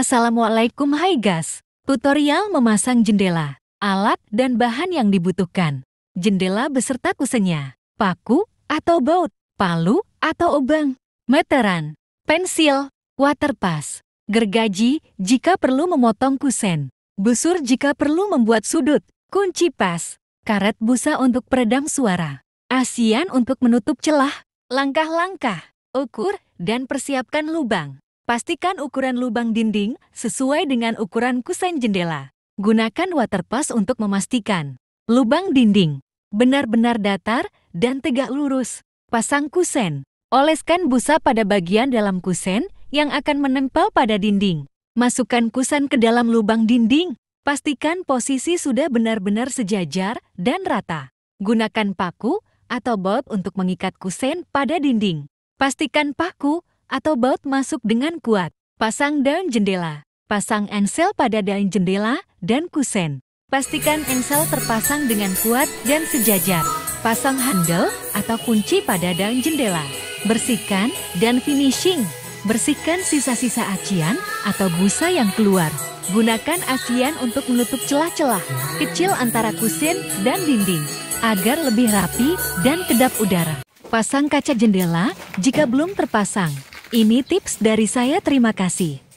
Assalamualaikum hai guys. Tutorial memasang jendela, alat dan bahan yang dibutuhkan. Jendela beserta kusennya, paku atau baut, palu atau obeng, meteran, pensil, waterpass, gergaji jika perlu memotong kusen, busur jika perlu membuat sudut, kunci pas, karet busa untuk peredam suara, asian untuk menutup celah, langkah-langkah, ukur, dan persiapkan lubang. Pastikan ukuran lubang dinding sesuai dengan ukuran kusen jendela. Gunakan waterpass untuk memastikan lubang dinding benar-benar datar dan tegak lurus. Pasang kusen. Oleskan busa pada bagian dalam kusen yang akan menempel pada dinding. Masukkan kusen ke dalam lubang dinding. Pastikan posisi sudah benar-benar sejajar dan rata. Gunakan paku atau bot untuk mengikat kusen pada dinding. Pastikan paku atau baut masuk dengan kuat. Pasang daun jendela. Pasang engsel pada daun jendela dan kusen. Pastikan engsel terpasang dengan kuat dan sejajar. Pasang handle atau kunci pada daun jendela. Bersihkan dan finishing. Bersihkan sisa-sisa acian atau busa yang keluar. Gunakan acian untuk menutup celah-celah kecil antara kusen dan dinding agar lebih rapi dan kedap udara. Pasang kaca jendela jika belum terpasang. Ini tips dari saya terima kasih.